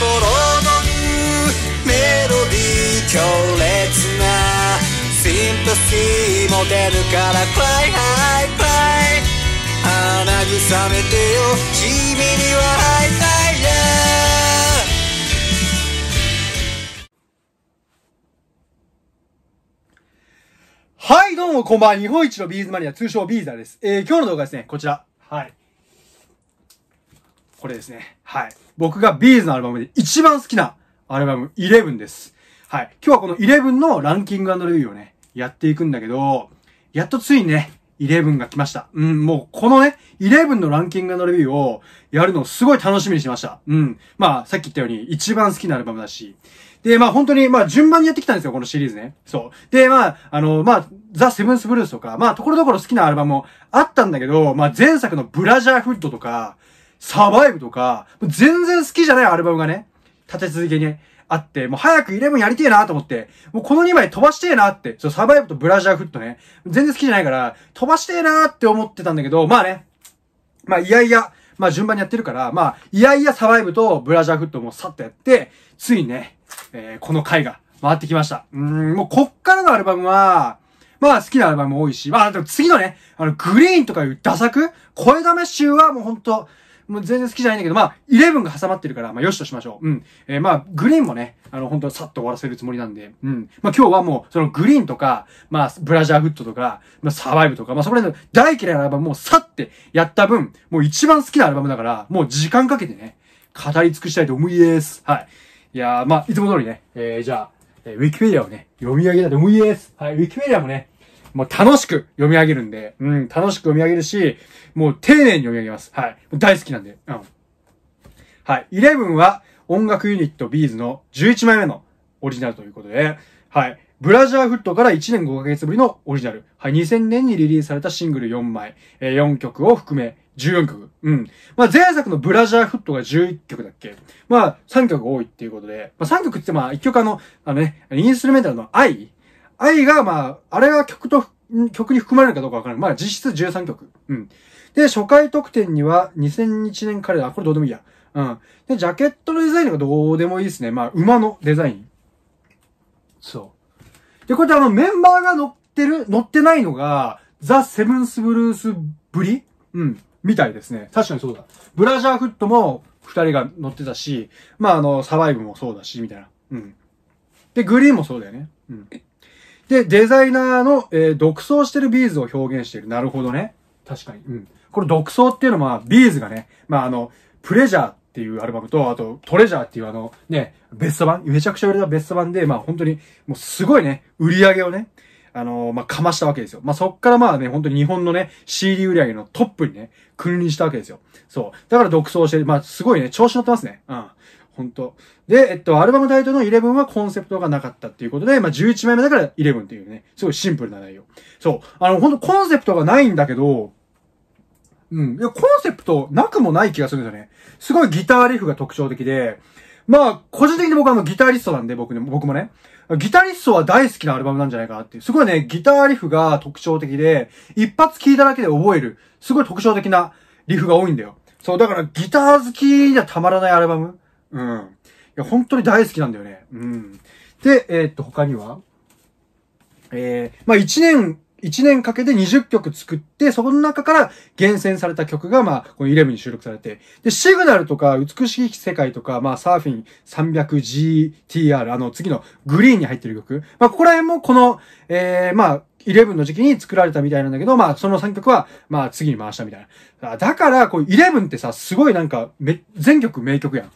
のメロディー強烈なシンパシーも出るからクライハイクライ花さめてよ君には会いたいやはい、どうもこんばんは。日本一のビーズマニア、通称ビーザーです。えー、今日の動画ですね、こちら。はい。これですね。はい。僕がビーズのアルバムで一番好きなアルバム11です。はい。今日はこの11のランキングレビューをね、やっていくんだけど、やっとついにね、11が来ました。うん、もうこのね、11のランキングレビューをやるのをすごい楽しみにしました。うん。まあ、さっき言ったように一番好きなアルバムだし。で、まあ本当に、まあ順番にやってきたんですよ、このシリーズね。そう。で、まあ、あの、まあ、ザ・セブンス・ブルースとか、まあところどころ好きなアルバムもあったんだけど、まあ前作のブラジャーフッドとか、サバイブとか、全然好きじゃないアルバムがね、立て続けに、あって、もう早くイレブンやりてえなと思って、もうこの2枚飛ばしてえなって、そう、サバイブとブラジャーフットね、全然好きじゃないから、飛ばしてえなって思ってたんだけど、まあね、まあいやいや、まあ順番にやってるから、まあいやいやサバイブとブラジャーフットもさっとやって、ついにね、えー、この回が回ってきました。うん、もうこっからのアルバムは、まあ好きなアルバムも多いし、まあでも次のね、あのグリーンとかいう打作、声試し集はもうほんと、もう全然好きじゃないんだけど、まあ、11が挟まってるから、まあ、よしとしましょう。うん。えー、まあ、グリーンもね、あの、本当はさっと終わらせるつもりなんで、うん。まあ、今日はもう、そのグリーンとか、まあ、ブラジャーフットとか、まあ、サバイブとか、まあ、そこら辺の大嫌いなアルバムもうさってやった分、もう一番好きなアルバムだから、もう時間かけてね、語り尽くしたいと思いです。はい。いやまあ、いつも通りね、えー、じゃあ、えー、ウィキペディアをね、読み上げたいと思いです。はい、ウィキペディアもね、もう楽しく読み上げるんで、うん、楽しく読み上げるし、もう丁寧に読み上げます。はい。大好きなんで、うん。はい。11は音楽ユニット B'z の11枚目のオリジナルということで、はい。ブラジャーフットから1年5ヶ月ぶりのオリジナル。はい。2000年にリリースされたシングル4枚、えー、4曲を含め14曲。うん。まあ、前作のブラジャーフットが11曲だっけまあ、3曲多いっていうことで、まあ、3曲ってまあ、1曲あの、あのね、インストルメンタルの愛愛が、まあ、あれが曲と、曲に含まれるかどうかわからない。まあ、実質13曲。うん。で、初回特典には2001年彼ら、これどうでもいいや。うん。で、ジャケットのデザインがどうでもいいですね。まあ、馬のデザイン。そう。で、こうやってあの、メンバーが乗ってる、乗ってないのが、ザ・セブンス・ブルースブリうん。みたいですね。確かにそうだ。ブラジャーフットも二人が乗ってたし、まあ、あの、サバイブもそうだし、みたいな。うん。で、グリーンもそうだよね。うん。で、デザイナーの、えー、独創してるビーズを表現している。なるほどね。確かに。うん。これ独創っていうのは、ビーズがね、まあ、あの、プレジャーっていうアルバムと、あと、トレジャーっていうあの、ね、ベスト版、めちゃくちゃ売れたベスト版で、まあ本当に、もうすごいね、売り上げをね、あのー、まあ、かましたわけですよ。まあ、そっからまあね、本当に日本のね、CD 売り上げのトップにね、君臨したわけですよ。そう。だから独走して、まあ、すごいね、調子乗ってますね。うん。本当で、えっと、アルバムタイトルの11はコンセプトがなかったっていうことで、まあ、11枚目だから11っていうね、すごいシンプルな内容。そう。あの、本当コンセプトがないんだけど、うん。いや、コンセプトなくもない気がするんですよね。すごいギターリフが特徴的で、まあ、個人的に僕はあの、ギタリストなんで、僕ね、僕もね。ギタリストは大好きなアルバムなんじゃないかなっていう。すごいね、ギターリフが特徴的で、一発聴いただけで覚える。すごい特徴的なリフが多いんだよ。そう、だからギター好きじゃたまらないアルバム。うん。いや、本当に大好きなんだよね。うん。で、えー、っと、他にはえー、まあ1年、1年かけて20曲作って、そこの中から厳選された曲が、まあ、この11に収録されて。で、シグナルとか、美しい世界とか、まあ、サーフィン 300GTR、あの、次のグリーンに入ってる曲。まあ、ここら辺もこの、えー、まあ、11の時期に作られたみたいなんだけど、まあ、その3曲は、まあ、次に回したみたいな。だから、こう、11ってさ、すごいなんか、め、全曲名曲やん。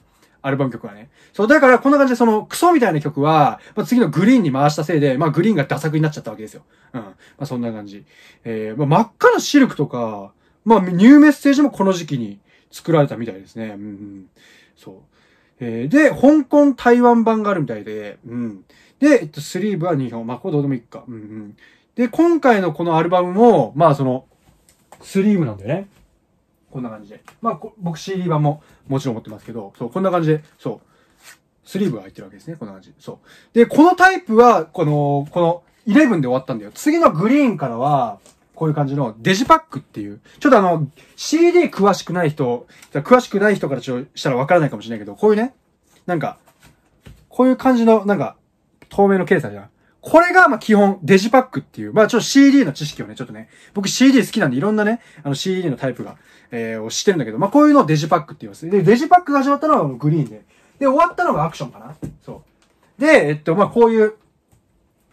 アルバム曲はね。そう、だからこんな感じでそのクソみたいな曲は、まあ、次のグリーンに回したせいで、まあグリーンがダサになっちゃったわけですよ。うん。まあそんな感じ。えー、まあ真っ赤なシルクとか、まあニューメッセージもこの時期に作られたみたいですね。うん、そう。えー、で、香港台湾版があるみたいで、うん。で、えっと、スリーブは2本。まあこれどうでもいいか。うんうん。で、今回のこのアルバムも、まあその、スリーブなんだよね。こんな感じで。まあ、僕 CD 版ももちろん持ってますけど、そう、こんな感じで、そう。スリーブが入ってるわけですね。こんな感じ。そう。で、このタイプは、この、この、11で終わったんだよ。次のグリーンからは、こういう感じのデジパックっていう、ちょっとあの、CD 詳しくない人、詳しくない人からちょしたらわからないかもしれないけど、こういうね、なんか、こういう感じの、なんか、透明のケースあるじゃん。これが、ま、基本、デジパックっていう、まあ、ちょっと CD の知識をね、ちょっとね、僕 CD 好きなんでいろんなね、あの CD のタイプが、えー、を知ってるんだけど、まあ、こういうのをデジパックって言います。で、デジパックが始まったのはグリーンで。で、終わったのがアクションかな。そう。で、えっと、まあ、こういう、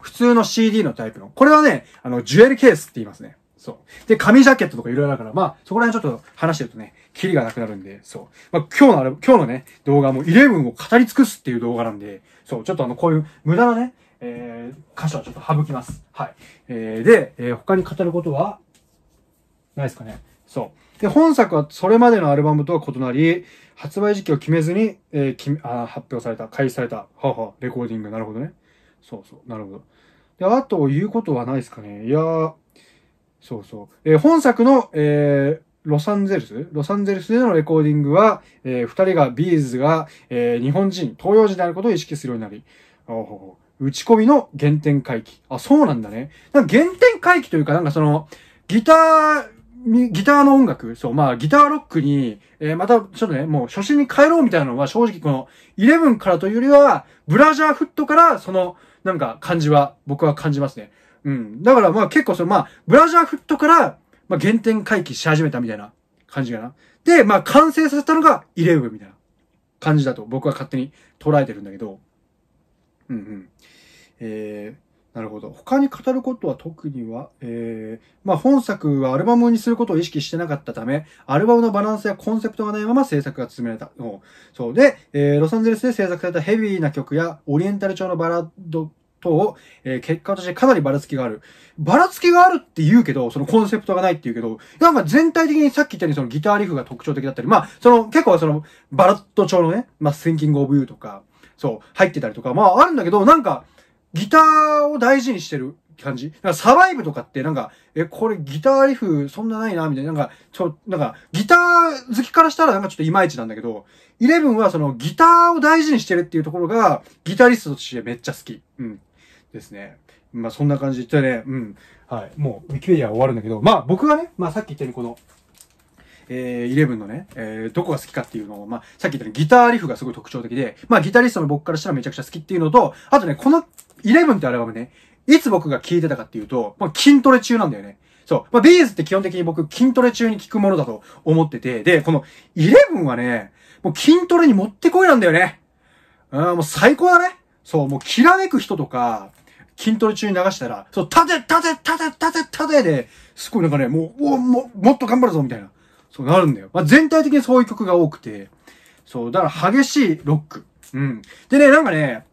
普通の CD のタイプの。これはね、あの、ジュエルケースって言いますね。そう。で、紙ジャケットとかいろいろだから、まあ、そこら辺ちょっと話してるとね、キリがなくなるんで、そう。まあ、今日のあれ、今日のね、動画も11を語り尽くすっていう動画なんで、そう、ちょっとあの、こういう無駄なね、えー、箇所はちょっと省きます。はい。えー、で、えー、他に語ることは、ないですかね。そう。で、本作はそれまでのアルバムとは異なり、発売時期を決めずに、えー、きあ発表された、開始された、はあ、はレコーディング。なるほどね。そうそう、なるほど。で、あと言うことはないですかね。いやそうそう。えー、本作の、えー、ロサンゼルスロサンゼルスでのレコーディングは、えー、二人が、ビーズが、えー、日本人、東洋人であることを意識するようになり、おほほ打ち込みの原点回帰。あ、そうなんだね。なんか原点回帰というか、なんかその、ギター、ギターの音楽、そう、まあ、ギターロックに、えー、また、ちょっとね、もう初心に帰ろうみたいなのは正直この、11からというよりは、ブラジャーフットから、その、なんか感じは、僕は感じますね。うん。だからまあ結構その、まあ、ブラジャーフットから、まあ原点回帰し始めたみたいな感じかな。で、まあ完成させたのが、11みたいな感じだと、僕は勝手に捉えてるんだけど。うんうん。えー、なるほど。他に語ることは特には、えー、まあ本作はアルバムにすることを意識してなかったため、アルバムのバランスやコンセプトがないまま制作が進められた。そう。で、えー、ロサンゼルスで制作されたヘビーな曲やオリエンタル調のバラード等を、えー、結果としてかなりばらつきがある。ばらつきがあるって言うけど、そのコンセプトがないって言うけど、なんか全体的にさっき言ったようにそのギターリフが特徴的だったり、まあ、その結構そのバラット調のね、まあ、t ンキングオブユーとか、そう、入ってたりとか、まああるんだけど、なんか、ギターを大事にしてる感じ。なんかサバイブとかってなんか、え、これギターリフそんなないな、みたいな。なんか、ちょ、なんか、ギター好きからしたらなんかちょっといまいちなんだけど、イレブンはそのギターを大事にしてるっていうところが、ギタリストとしてめっちゃ好き。うん。ですね。まあそんな感じでね、うん。はい。もう、ウィキペディアは終わるんだけど、まあ僕がね、まあさっき言ったようにこの、えー、ブンのね、えー、どこが好きかっていうのを、まあ、さっき言ったようにギターリフがすごい特徴的で、まあ、ギタリストの僕からしたらめちゃくちゃ好きっていうのと、あとね、この11ってアルバムね、いつ僕が聴いてたかっていうと、まあ、筋トレ中なんだよね。そう。まあ、ビーズって基本的に僕筋トレ中に聴くものだと思ってて、で、この11はね、もう筋トレに持ってこいなんだよね。うん、もう最高だね。そう、もうきらめく人とか、筋トレ中に流したら、そう、立て、立て、立て、立て、立てで、すごいなんかね、もう、おも、もっと頑張るぞ、みたいな。そうなるんだよ。まあ、全体的にそういう曲が多くて、そう、だから激しいロック。うん。でね、なんかね、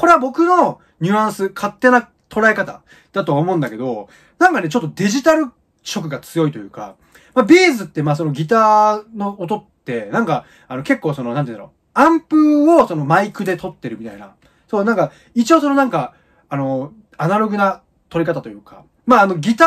これは僕のニュアンス、勝手な捉え方だとは思うんだけど、なんかね、ちょっとデジタル色が強いというか、まあ、ベーズってまあそのギターの音って、なんか、あの結構その、なんていうの、アンプをそのマイクで撮ってるみたいな。そう、なんか、一応そのなんか、あの、アナログな撮り方というか、まあ、あの、ギタ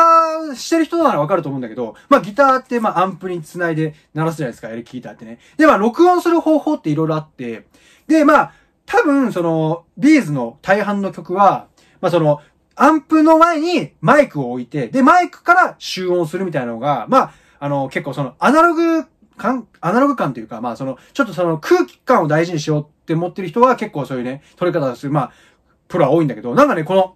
ーしてる人ならわかると思うんだけど、まあ、ギターって、まあ、アンプにつないで鳴らすじゃないですか、エレキギターってね。で、まあ、録音する方法っていろいろあって、で、まあ、多分、その、ビーズの大半の曲は、まあ、その、アンプの前にマイクを置いて、で、マイクから集音するみたいなのが、まあ、あの、結構その、アナログ感、アナログ感というか、まあ、その、ちょっとその空気感を大事にしようって思ってる人は結構そういうね、撮り方をする、まあ、プロは多いんだけど、なんかね、この、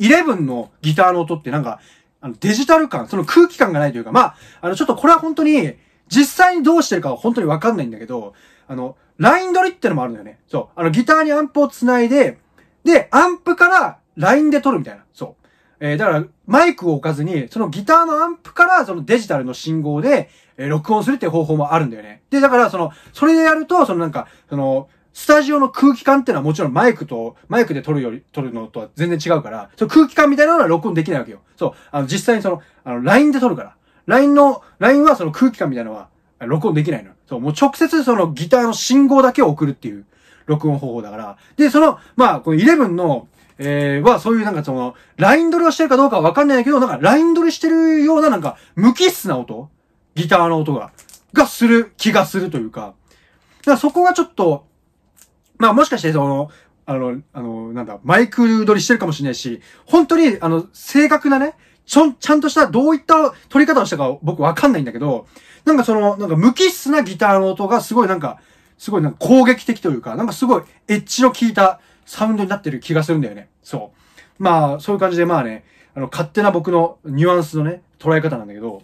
11のギターの音ってなんか、あの、デジタル感、その空気感がないというか、まあ、あの、ちょっとこれは本当に、実際にどうしてるかは本当にわかんないんだけど、あの、ライン取りってのもあるんだよね。そう。あの、ギターにアンプをつないで、で、アンプからラインで撮るみたいな。そう。えー、だから、マイクを置かずに、そのギターのアンプから、そのデジタルの信号で、えー、録音するっていう方法もあるんだよね。で、だから、その、それでやると、そのなんか、その、スタジオの空気感っていうのはもちろんマイクと、マイクで撮るより、撮るのとは全然違うから、その空気感みたいなのは録音できないわけよ。そう。あの、実際にその、あの、LINE で撮るから。LINE の、LINE はその空気感みたいなのは、録音できないの。そう、もう直接そのギターの信号だけを送るっていう録音方法だから。で、その、まあ、この11の、えー、は、そういうなんかその、ライン撮りをしてるかどうかわかんないけど、なんかライン取りしてるようななんか、無機質な音ギターの音が、がする気がするというか。だからそこがちょっと、まあもしかしてその、あの、あの、なんだ、マイク取りしてるかもしれないし、本当に、あの、正確なね、ちょ、ちゃんとした、どういった取り方をしたか僕わかんないんだけど、なんかその、なんか無機質なギターの音がすごいなんか、すごいなんか攻撃的というか、なんかすごいエッジの効いたサウンドになってる気がするんだよね。そう。まあ、そういう感じでまあね、あの、勝手な僕のニュアンスのね、捉え方なんだけど、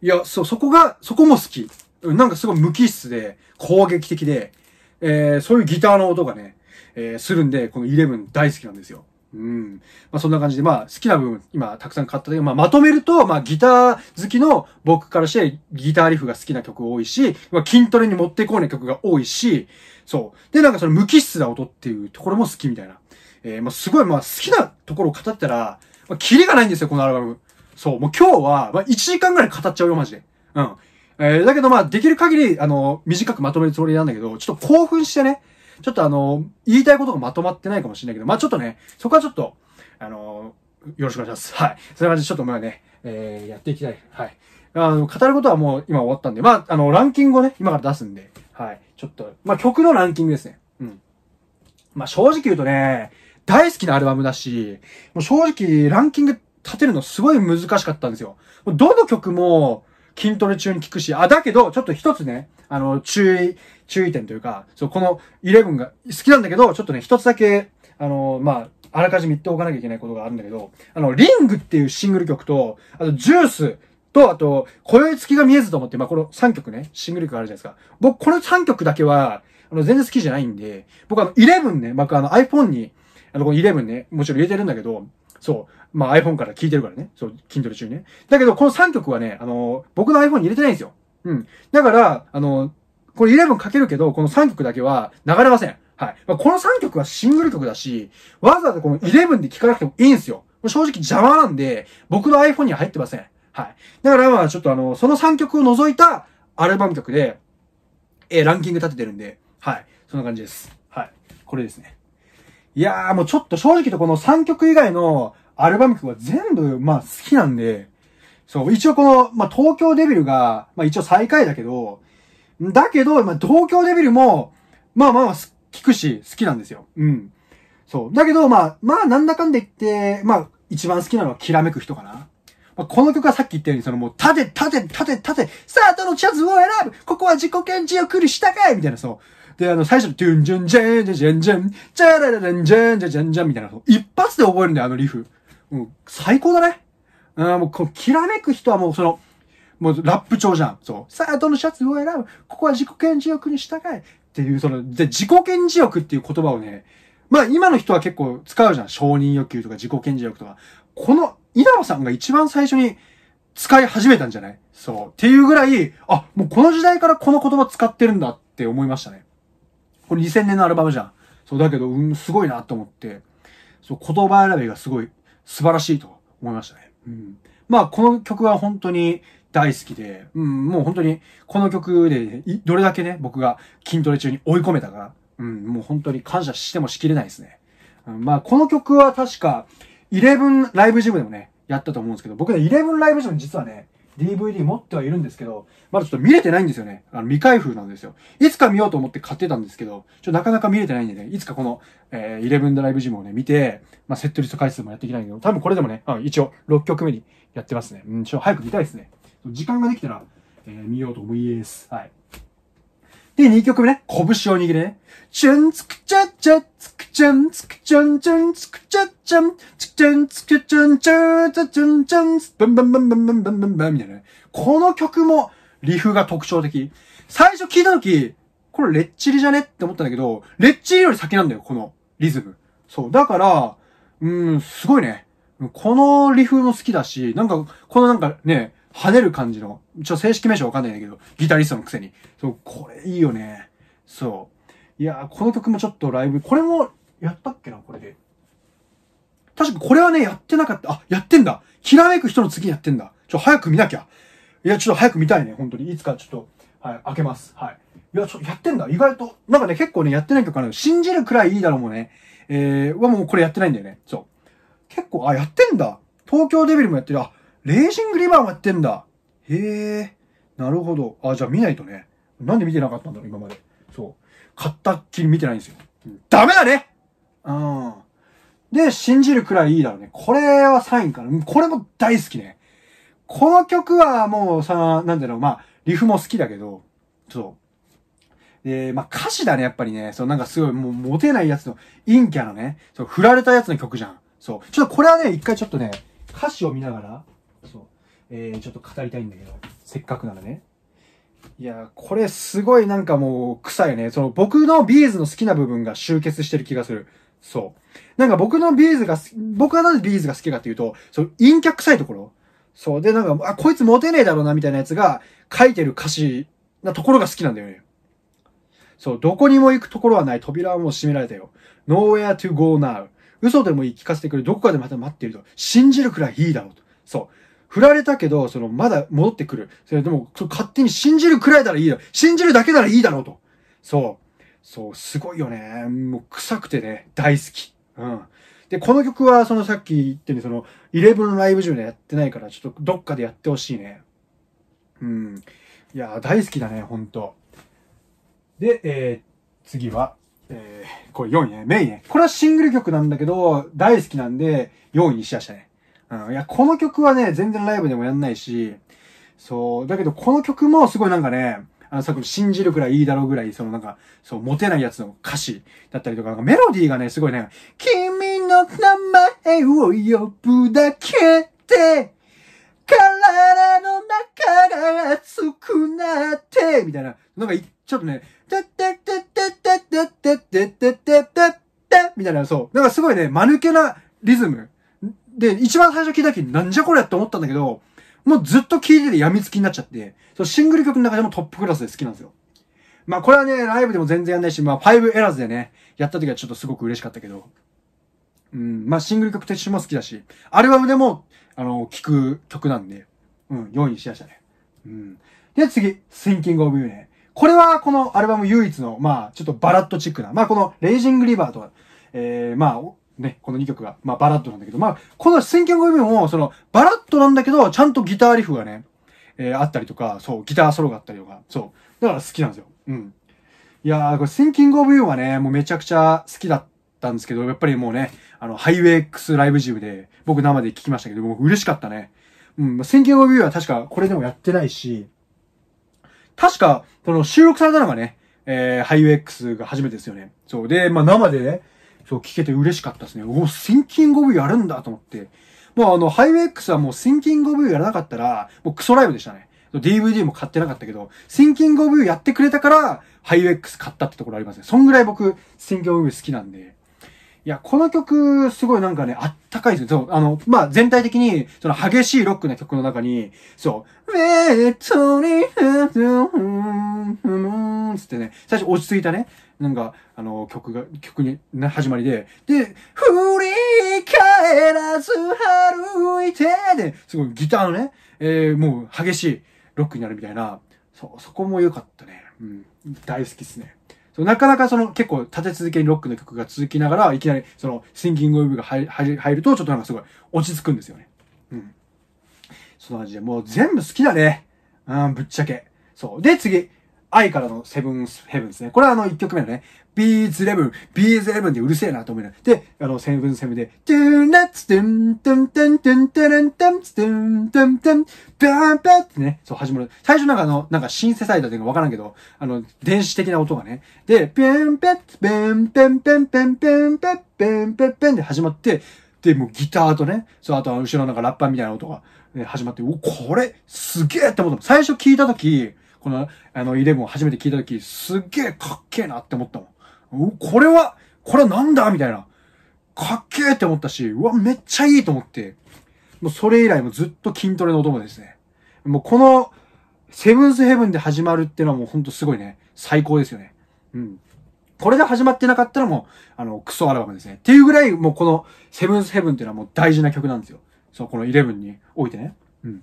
いや、そう、そこが、そこも好き。なんかすごい無機質で、攻撃的で、えー、そういうギターの音がね、えー、するんで、この11大好きなんですよ。うん。まあそんな感じで、まあ好きな部分、今たくさん買ったけど、まあまとめると、まあギター好きの僕からしてギターリフが好きな曲多いし、まあ筋トレに持ってこうな曲が多いし、そう。で、なんかその無機質な音っていうところも好きみたいな。えー、まあすごい、まあ好きなところを語ったら、まあキリがないんですよ、このアルバム。そう。もう今日は、まあ1時間ぐらい語っちゃうよ、マジで。うん。えー、だけどまあできる限り、あの、短くまとめるつもりなんだけど、ちょっと興奮してね、ちょっとあの、言いたいことがまとまってないかもしれないけど、まあちょっとね、そこはちょっと、あの、よろしくお願いします。はい。それい感じでちょっとまあね、えー、やっていきたい。はい。あの、語ることはもう今終わったんで、まあ、あの、ランキングをね、今から出すんで、はい。ちょっと、まあ、曲のランキングですね。うん。まあ、正直言うとね、大好きなアルバムだし、もう正直ランキング立てるのすごい難しかったんですよ。どの曲も筋トレ中に聞くし、あ、だけど、ちょっと一つね、あの、注意注意点というか、そう、この11が好きなんだけど、ちょっとね、一つだけ、あの、まあ、あらかじめ言っておかなきゃいけないことがあるんだけど、あの、リングっていうシングル曲と、あと、ジュースと、あと、今宵月が見えずと思って、まあ、この3曲ね、シングル曲あるじゃないですか。僕、この3曲だけは、あの、全然好きじゃないんで、僕あの、11ね、僕あの、iPhone に、あの、この11ね、もちろん入れてるんだけど、そう。まあ iPhone から聞いてるからね。そう、筋トレ中にね。だけど、この3曲はね、あの、僕の iPhone に入れてないんですよ。うん。だから、あの、これ11かけるけど、この3曲だけは流れません。はい。まあ、この3曲はシングル曲だし、わざわざこの11で聴かなくてもいいんですよ。正直邪魔なんで、僕の iPhone には入ってません。はい。だからまあちょっとあの、その3曲を除いたアルバム曲で、えランキング立ててるんで、はい。そんな感じです。はい。これですね。いやーもうちょっと正直とこの3曲以外のアルバム曲は全部、まあ好きなんで、そう、一応この、まあ東京デビルが、まあ一応最下位だけど、だけど、まあ、東京デビルも、まあまあ、聞くし、好きなんですよ。うん。そう。だけど、まあ、まあ、なんだかんで言って、まあ、一番好きなのは、きらめく人かな。まあ、この曲はさっき言ったように、そのもう、立て、立て、立て、立て、スタートのチャズを選ぶここは自己顕示を来るしたかいみたいな、そう。で、あの、最初の、トゥンジュンジェンジェンジェンジェン、チャララランジェンジェンジェンジェンみたいな、一発で覚えるんだよ、あのリフ。うん、最高だね。うん、もう、この、きらめく人はもう、その、もうラップ調じゃん。そう。さあ、どのシャツを選ぶここは自己顕示欲に従えっていう、その、で、自己顕示欲っていう言葉をね、まあ今の人は結構使うじゃん。承認欲求とか自己顕示欲とか。この稲葉さんが一番最初に使い始めたんじゃないそう。っていうぐらい、あ、もうこの時代からこの言葉使ってるんだって思いましたね。これ2000年のアルバムじゃん。そう、だけど、うん、すごいなと思って、そう、言葉選びがすごい素晴らしいと思いましたね。うん。まあこの曲は本当に大好きで、うん、もう本当に、この曲で、どれだけね、僕が筋トレ中に追い込めたか、うん、もう本当に感謝してもしきれないですね。うん、まあ、この曲は確か、11ライブジムでもね、やったと思うんですけど、僕ね、11ライブジム実はね、DVD 持ってはいるんですけど、まだちょっと見れてないんですよね。あの、未開封なんですよ。いつか見ようと思って買ってたんですけど、ちょっとなかなか見れてないんでね、いつかこの、えー、11ライブジムをね、見て、まあ、セットリスト回数もやっていきたいんだけど、多分これでもね、あ一応、6曲目にやってますね。うん、ちょっと早く見たいですね。時間ができたら、えー、見ようと思います。はい。で、2曲目ね、拳を握れね。チュンツクチャチャツクチャンツクチャンチュンツクチャチャンツクチャンツクチャンチャチャチャンチュンブンブンブンブンブンブンブンブンみたいなね。この曲もリフが特徴的。最初聞いた時、これレッチリじゃねって思ったんだけど、レッチリより先なんだよ、このリズム。そう。だから、うん、すごいね。このリフも好きだし、なんか、このなんかね、跳ねる感じの、ちょ、正式名称わかんないんだけど、ギタリストのくせに。そう、これいいよね。そう。いやー、この曲もちょっとライブ、これも、やったっけな、これで。確かこれはね、やってなかった。あ、やってんだ。きらめく人の次やってんだ。ちょ、早く見なきゃ。いや、ちょっと早く見たいね、本当に。いつかちょっと、はい、開けます。はい。いや、ちょっとやってんだ。意外と。なんかね、結構ね、やってない曲かな。信じるくらいいいだろうもね。えー、はもうこれやってないんだよね。そう。結構、あ、やってんだ。東京デビルもやってる。あ、レーシングリバーもやってんだ。へえ、なるほど。あ、じゃあ見ないとね。なんで見てなかったんだろう、今まで。そう。買ったっきり見てないんですよ。ダメだねうん。で、信じるくらいいいだろうね。これはサインかな。これも大好きね。この曲はもうさ、なんだろう、まあ、リフも好きだけど、そう。で、まあ歌詞だね、やっぱりね。そう、なんかすごい、もうモテないやつの、陰キャのね、そう、振られたやつの曲じゃん。そう。ちょっとこれはね、一回ちょっとね、歌詞を見ながら、そう、えー、ちょっと語りたいんだけど、せっかくならね。いやこれすごいなんかもう臭いね。その僕のビーズの好きな部分が集結してる気がする。そう。なんか僕のビーズが、僕はなぜビーズが好きかっていうと、その陰キャ臭いところ。そう。で、なんか、あ、こいつモテねえだろうな、みたいなやつが書いてる歌詞なところが好きなんだよね。そう。どこにも行くところはない。扉はもう閉められたよ。nowhere to go now. 嘘でも言い聞かせてくれ。どこかでまた待っていると。信じるくらいいいだろうと。そう。振られたけど、その、まだ戻ってくる。それでも、勝手に信じるくらいならいいだ信じるだけならいいだろうと。そう。そう、すごいよね。もう、臭くてね、大好き。うん。で、この曲は、そのさっき言ってるその、11のライブ中でやってないから、ちょっとどっかでやってほしいね。うん。いや、大好きだね、ほんと。で、えー、次は、えー、これ4位ね、メインね。これはシングル曲なんだけど、大好きなんで、4位にしやしたね。ん。いや、この曲はね、全然ライブでもやんないし、そう、だけどこの曲もすごいなんかね、あの、さっき信じるくらいいいだろうぐらい、そのなんか、そう、モテないやつの歌詞だったりとか、なんかメロディーがね、すごいね、君の名前を呼ぶだけで、体の中が熱くなって、みたいな、なんか、ちょっとね、てってってってってってってってってってって、みたいな、そう、なんかすごいね、間抜けなリズムで、一番最初聞いた時、なんじゃこりゃって思ったんだけど、もうずっと聴いてて病みつきになっちゃって、そのシングル曲の中でもトップクラスで好きなんですよ。まあこれはね、ライブでも全然やんないし、まあ5エラーズでね、やった時はちょっとすごく嬉しかったけど、うん、まあシングル曲としても好きだし、アルバムでも、あの、聴く曲なんで、うん、4位にしましたね。うん。で、次、Thinking of You ね。これはこのアルバム唯一の、まあちょっとバラッとチックな、まあこのレイジングリバーとは、えー、まあ、ね、この2曲が、まあバラッドなんだけど、まあ、この千9 0 0秒も、その、バラッドなんだけど、ちゃんとギターリフがね、えー、あったりとか、そう、ギターソロがあったりとか、そう。だから好きなんですよ。うん。いやー、これ、Thinking of You はね、もうめちゃくちゃ好きだったんですけど、やっぱりもうね、あの、ハイウェイ X ライブジムで、僕生で聞きましたけど、もう嬉しかったね。うん、Thinking of You は確かこれでもやってないし、確か、その収録されたのがね、えー、ハイウェイ X が初めてですよね。そう。で、まあ生でね、そう聞けて嬉しかったですね。おお、t h i n k i やるんだと思って。もうあの、ハイウェイ X はもうシンキングオブやらなかったら、もうクソライブでしたね。DVD も買ってなかったけど、シンキングオブやってくれたから、ハイウェイ X 買ったってところありますね。そんぐらい僕、シンキングオブ好きなんで。いや、この曲、すごいなんかね、あったかいですよ。そう、あの、まあ、全体的に、その激しいロックな曲の中に、そう、メイトリフトつってね、最初落ち着いたね、なんか、あの、曲が、曲に、ね、始まりで、で、振り返らず歩いて、で、すごいギターのね、えー、もう激しいロックになるみたいな、そう、そこも良かったね。うん、大好きっすね。なかなかその結構立て続けにロックの曲が続きながら、いきなりそのシンキングウェブが入ると、ちょっとなんかすごい落ち着くんですよね。うん。そんな感じで、もう全部好きだね。うん、ぶっちゃけ。そう。で、次。愛からのセブンスヘブンですね。これはあの1曲目のね、ビーズレブン、ビーズレブンでうるせえなと思いながら。で、あの、セブンセブンで、トゥーナッツトゥントゥントゥントゥントゥントゥントゥントゥントゥンバンンってね、そう始まる。最初なんかあの、なんかシンセサイザーというかわからんけど、あの、電子的な音がね。で、ペンペッ、ペンペンペンペンペンペンペンペンペンで始まって、で、もうギターとね、そう、あと後ろなんかラッパーみたいな音が、ね、始まって、お、これ、すげえって思ったの。最初聞いたとき、この、あの、イレブを初めて聞いた時、すっげえかっけえなって思ったもん。うこれは、これはなんだみたいな。かっけえって思ったし、うわ、めっちゃいいと思って、もうそれ以来もずっと筋トレのお供ですね。もうこの、セブンスヘブンで始まるっていうのはもうほんとすごいね、最高ですよね。うん。これで始まってなかったらもう、あの、クソアルバムですね。っていうぐらい、もうこの、セブンスヘブンっていうのはもう大事な曲なんですよ。そう、このイレブンにおいてね。うん。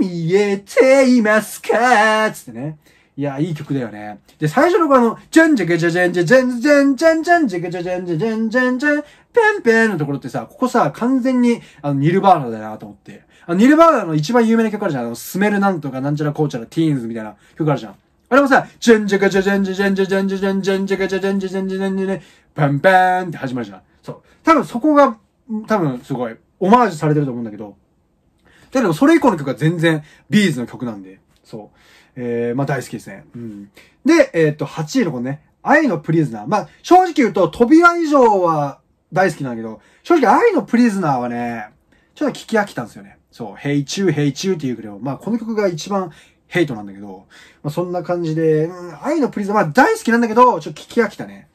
見えていますかつってね。いや、いい曲だよね。で、最初のこの、じゃんじゃけじゃじゃんじゃじゃんじゃんじゃんじゃんじゃじゃじゃんじゃじゃんじゃんじゃん、ペンペンのところってさ、ここさ、完全に、あの、ニルバーナだなと思って。あの、ニルバーナの一番有名な曲あるじゃん。あの、スメルなんとかなんちゃらこうちゃらティーンズみたいな曲あるじゃん。あれもさ、じゃんじゃかじゃじゃんじゃじゃんじゃじゃんじゃじゃんじゃんじゃかじゃじゃんじゃじゃんじゃじゃんじゃパンパンって始まるじゃん。そう。多分そこが、多分すごい、オマージュされてると思うんだけど、だけど、それ以降の曲は全然、ビーズの曲なんで、そう。えー、まあ大好きですね。うん。で、えー、っと、8位のこのね、愛のプリズナー。まあ、正直言うと、扉以上は大好きなんだけど、正直愛のプリズナーはね、ちょっと聞き飽きたんですよね。そう、ヘイチュー、ヘイチューっていうけど、まあ、この曲が一番ヘイトなんだけど、まあ、そんな感じで、うん、愛のプリズナー、まあ、大好きなんだけど、ちょっと聞き飽きたね。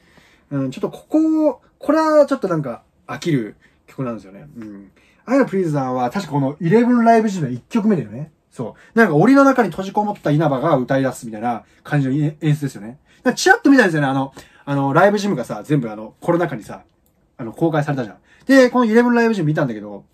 うん、ちょっとここを、これはちょっとなんか飽きる曲なんですよね。うん。I イ m プリーザーは確かこの11ライブ時の1曲目だよね。そう。なんか檻の中に閉じこもった稲葉が歌い出すみたいな感じの演出ですよね。チラッと見たんですよね。あの、あの、ライブジムがさ、全部あの、コロナ禍にさ、あの、公開されたじゃん。で、この11ライブジム見たんだけど、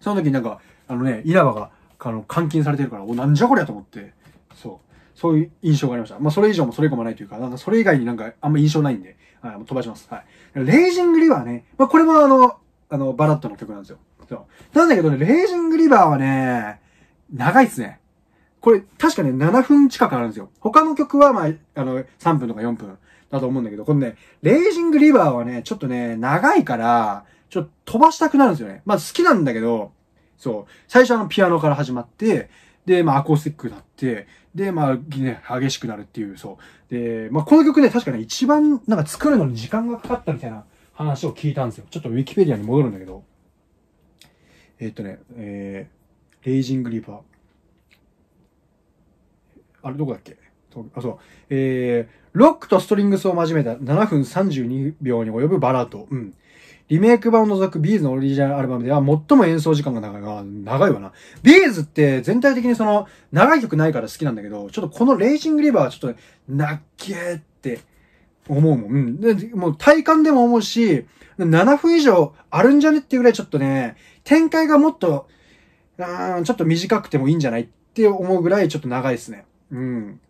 その時になんか、あのね、稲葉が、あの、監禁されてるから、お、なんじゃこりゃと思って、そう。そういう印象がありました。まあ、それ以上もそれ以降もないというか、なんかそれ以外になんかあんま印象ないんで、はい、飛ばします。はい。レイジングリはね、まあ、これもあの、あの、バラットの曲なんですよ。そう。なんだけどね、レージングリバーはね、長いっすね。これ、確かね、7分近くあるんですよ。他の曲は、まあ、あの、3分とか4分だと思うんだけど、このね、レージングリバーはね、ちょっとね、長いから、ちょっと飛ばしたくなるんですよね。まあ、好きなんだけど、そう。最初はの、ピアノから始まって、で、まあ、アコースティックになって、で、まあ、ね、激しくなるっていう、そう。で、まあ、この曲ね、確かね、一番、なんか作るのに時間がかかったみたいな話を聞いたんですよ。ちょっとウィキペディアに戻るんだけど。えー、っとね、えー、レイジングリバー。あれどこだっけあ、そう。えー、ロックとストリングスを交めた7分32秒に及ぶバラード。うん。リメイク版を除くビーズのオリジナルアルバムでは最も演奏時間が長いわ。長いわな。ビーズって全体的にその、長い曲ないから好きなんだけど、ちょっとこのレイジングリバーはちょっと、なっけーって思うもん。うん。で、もう体感でも思うし、7分以上あるんじゃねっていうぐらいちょっとね、展開がもっと、うん、ちょっと短くてもいいんじゃないって思うぐらいちょっと長いですね。うん。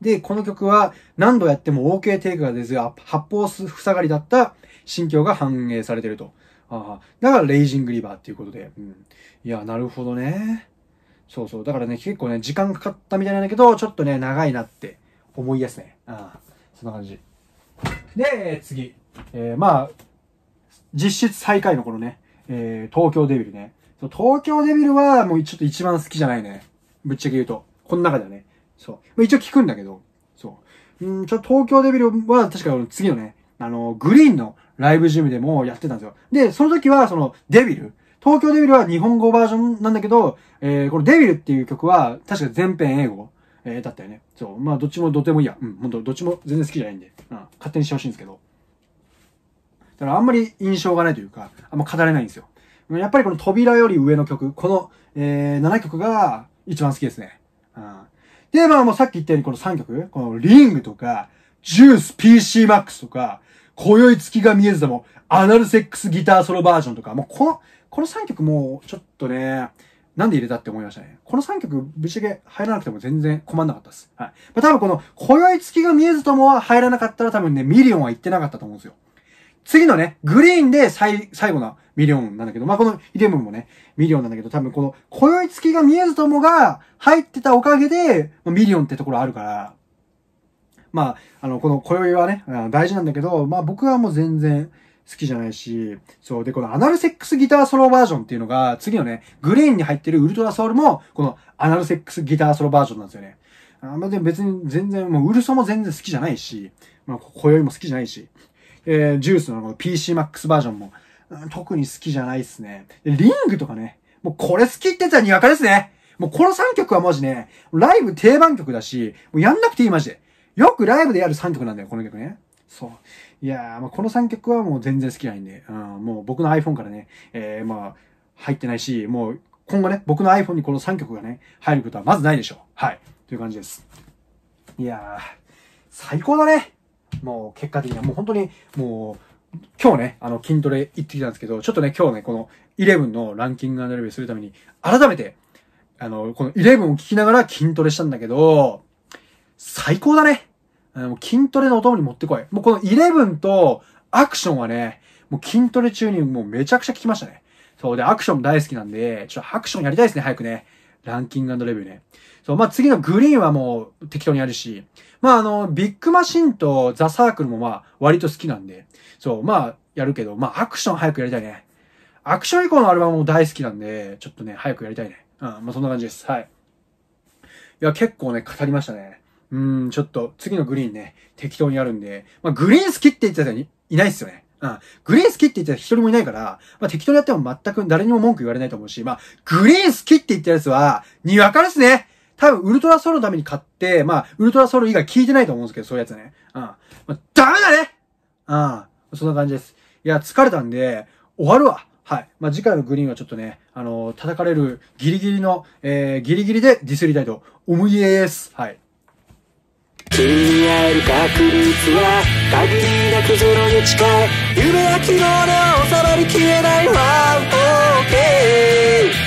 で、この曲は何度やっても OK テイクが出ず、発砲塞がりだった心境が反映されてると。ああ。だから、レイジングリバーっていうことで。うん、いや、なるほどね。そうそう。だからね、結構ね、時間かかったみたいなんだけど、ちょっとね、長いなって思いやすね。あそんな感じ。で、次。えー、まあ、実質最下位のこのね、えー、東京デビルね。そう、東京デビルはもうちょっと一番好きじゃないね。ぶっちゃけ言うと。この中ではね。そう。まあ、一応聞くんだけど、そう。うん、ちょっと東京デビルは確か次のね、あの、グリーンのライブジムでもやってたんですよ。で、その時はそのデビル。東京デビルは日本語バージョンなんだけど、えー、このデビルっていう曲は確か全編英語、えー、だったよね。そう。まあ、どっちもどてもいいや。うん、ほんと、どっちも全然好きじゃないんで、うん、勝手にしてほしいんですけど。だからあんまり印象がないというか、あんま語れないんですよ。やっぱりこの扉より上の曲、この、えー、7曲が一番好きですね。うん、で、まあもうさっき言ったようにこの3曲、このリングとか、ジュース PC Max とか、今宵月が見えずだも、アナルセックスギターソロバージョンとか、もうこの、この3曲もうちょっとね、なんで入れたって思いましたね。この3曲、ぶっちゃけ入らなくても全然困んなかったです。はい。まあ、多分この、今宵月が見えずともは入らなかったら多分ね、ミリオンは行ってなかったと思うんですよ。次のね、グリーンで最、最後なミリオンなんだけど、まあ、このイデムもね、ミリオンなんだけど、多分この、今宵月が見えずともが入ってたおかげで、ミリオンってところあるから、まあ、あの、この今宵はね、大事なんだけど、まあ僕はもう全然好きじゃないし、そう、で、このアナルセックスギターソロバージョンっていうのが、次のね、グリーンに入ってるウルトラソウルも、このアナルセックスギターソロバージョンなんですよね。あまあでも別に全然、もうウルソも全然好きじゃないし、まあ今宵も好きじゃないし、えー、ジュースのこの PCMAX バージョンも、うん、特に好きじゃないっすね。リングとかね、もうこれ好きって言ったらにわかですね。もうこの3曲はマジね、ライブ定番曲だし、もうやんなくていいマジで。よくライブでやる3曲なんだよ、この曲ね。そう。いやー、まあ、この3曲はもう全然好きないんで、うん、もう僕の iPhone からね、えー、まあ、入ってないし、もう今後ね、僕の iPhone にこの3曲がね、入ることはまずないでしょう。はい。という感じです。いやー、最高だね。もう結果的にはもう本当にもう今日ね、あの筋トレ行ってきたんですけど、ちょっとね、今日ね、この11のランキングアナレビューするために、改めて、あの、この11を聞きながら筋トレしたんだけど、最高だね。もう筋トレのお供に持ってこい。もうこの11とアクションはね、もう筋トレ中にもうめちゃくちゃ効きましたね。そうで、アクション大好きなんで、ちょっとアクションやりたいですね、早くね。ランキングレビューね。そう、まあ、次のグリーンはもう適当にやるし、まあ、あの、ビッグマシンとザ・サークルもまあ、割と好きなんで、そう、まあ、やるけど、まあ、アクション早くやりたいね。アクション以降のアルバムも大好きなんで、ちょっとね、早くやりたいね。うん、まあ、そんな感じです。はい。いや、結構ね、語りましたね。うん、ちょっと、次のグリーンね、適当にやるんで、まあ、グリーン好きって言ってた人いないっすよね。うん。グレー好きって言ったら一人もいないから、まあ適当にやっても全く誰にも文句言われないと思うし、まあ、グレー好きって言ったやつは、にわかですね多分、ウルトラソウルのために買って、まあ、ウルトラソウル以外聞いてないと思うんですけど、そういうやつね。うん。まあ、ダメだねうん。そんな感じです。いや、疲れたんで、終わるわはい。まあ、次回のグリーンはちょっとね、あのー、叩かれるギリギリの、えー、ギリギリでディスりたいと思いです。はい。君に会える確率は限りなくゼロに近い夢や希望の収まりきれないワンオーケー